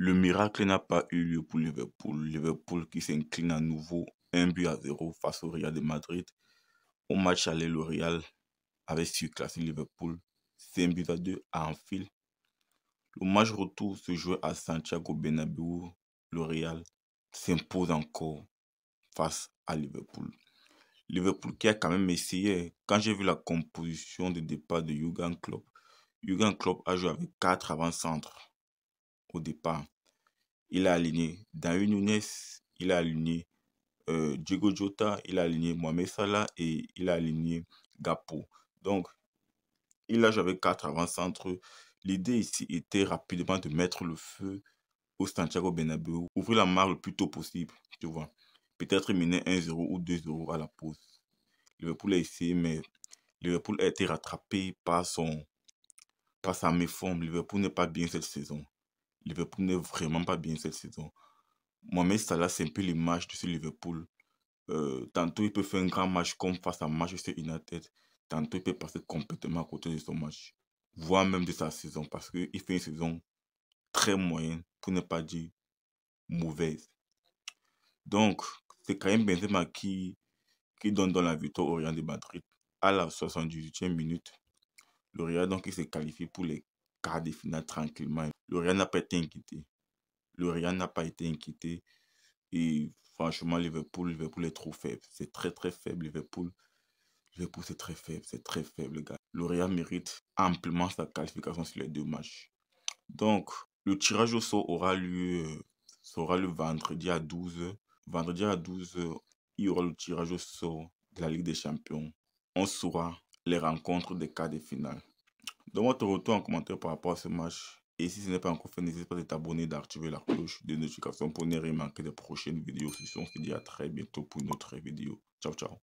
Le miracle n'a pas eu lieu pour Liverpool. Liverpool qui s'incline à nouveau un but à 0 face au Real de Madrid. Au match aller, le Real avait surclassé Liverpool 5 but à 2 à fil. Le match retour se joue à Santiago Bernabéu. Le Real s'impose encore face à Liverpool. Liverpool qui a quand même essayé. Quand j'ai vu la composition de départ de Jurgen Klopp, Jurgen Klopp a joué avec quatre avant-centres au départ. Il a aligné une Nunes, il a aligné euh, Diego Jota, il a aligné Mohamed Salah et il a aligné Gapo. Donc, il a joué quatre avant-centres. L'idée ici était rapidement de mettre le feu au Santiago Bernabéu, ouvrir la marque le plus tôt possible, tu vois. Peut-être mener 1-0 ou 2-0 à la pause. Liverpool a essayé, mais Liverpool a été rattrapé par son par sa méforme. Liverpool n'est pas bien cette saison. Liverpool n'est vraiment pas bien cette saison. Mohamed Salah, c'est un peu l'image de ce Liverpool. Euh, tantôt, il peut faire un grand match comme face à Manchester United. Tantôt, il peut passer complètement à côté de son match, voire même de sa saison, parce qu'il fait une saison très moyenne, pour ne pas dire mauvaise. Donc, c'est quand même Benzema qui, qui donne dans la victoire au Real de Madrid à la 78e minute. Le Real, donc, il s'est qualifié pour les quart de finale tranquillement. L'Orient n'a pas été inquiété. L'Orient n'a pas été inquiété. Et franchement, Liverpool, Liverpool est trop faible. C'est très, très faible, Liverpool. Liverpool, c'est très faible, c'est très faible, les gars. L'Orient mérite amplement sa qualification sur les deux matchs. Donc, le tirage au sort aura lieu euh, sera le vendredi à 12h. Vendredi à 12h, il y aura le tirage au sort de la Ligue des Champions. On saura les rencontres des quarts de finale. Donne-moi ton retour en commentaire par rapport à ce match. Et si ce n'est pas encore fait, n'hésite pas à t'abonner et d'activer la cloche de notification pour ne rien manquer des prochaines vidéos. Ce on se dit à très bientôt pour une autre vidéo. Ciao, ciao.